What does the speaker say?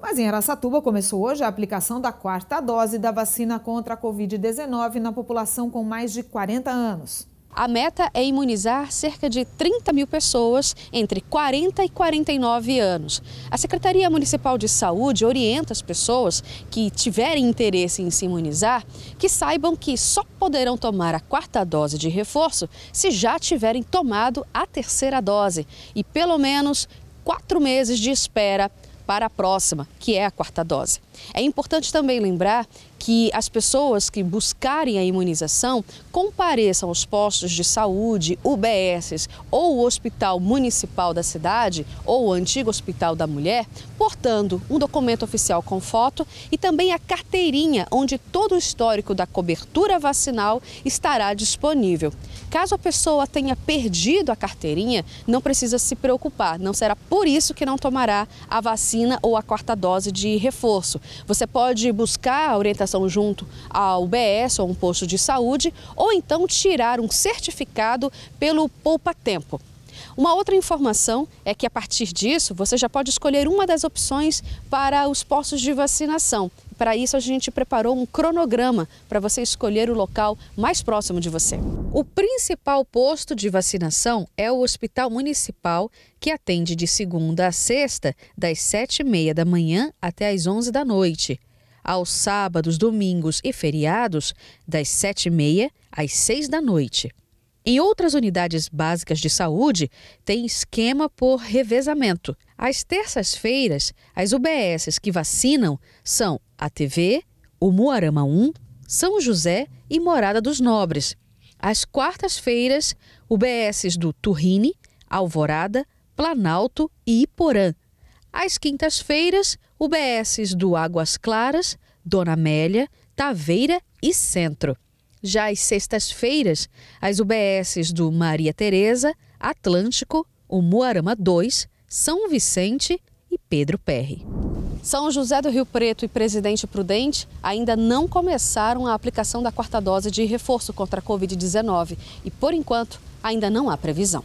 Mas em Araçatuba começou hoje a aplicação da quarta dose da vacina contra a Covid-19 na população com mais de 40 anos. A meta é imunizar cerca de 30 mil pessoas entre 40 e 49 anos. A Secretaria Municipal de Saúde orienta as pessoas que tiverem interesse em se imunizar que saibam que só poderão tomar a quarta dose de reforço se já tiverem tomado a terceira dose e pelo menos quatro meses de espera para a próxima, que é a quarta dose. É importante também lembrar que as pessoas que buscarem a imunização compareçam aos postos de saúde, UBSs ou o Hospital Municipal da cidade ou o antigo Hospital da Mulher, portando um documento oficial com foto e também a carteirinha onde todo o histórico da cobertura vacinal estará disponível. Caso a pessoa tenha perdido a carteirinha, não precisa se preocupar, não será por isso que não tomará a vacina ou a quarta dose de reforço. Você pode buscar a orientação junto ao UBS ou um posto de saúde, ou então tirar um certificado pelo Poupa Tempo. Uma outra informação é que a partir disso você já pode escolher uma das opções para os postos de vacinação. Para isso, a gente preparou um cronograma para você escolher o local mais próximo de você. O principal posto de vacinação é o Hospital Municipal, que atende de segunda a sexta, das 7h30 da manhã até as 11 da noite aos sábados, domingos e feriados, das 7h30 às 6 da noite. Em outras unidades básicas de saúde, tem esquema por revezamento. Às terças-feiras, as UBSs que vacinam são a TV, o Moarama 1, São José e Morada dos Nobres. Às quartas-feiras, UBSs do Turrine, Alvorada, Planalto e Iporã. Às quintas-feiras, UBSs do Águas Claras, Dona Amélia, Taveira e Centro. Já às sextas-feiras, as UBSs do Maria Tereza, Atlântico, o Muarama 2, São Vicente e Pedro Perry. São José do Rio Preto e Presidente Prudente ainda não começaram a aplicação da quarta dose de reforço contra a Covid-19 e, por enquanto, ainda não há previsão.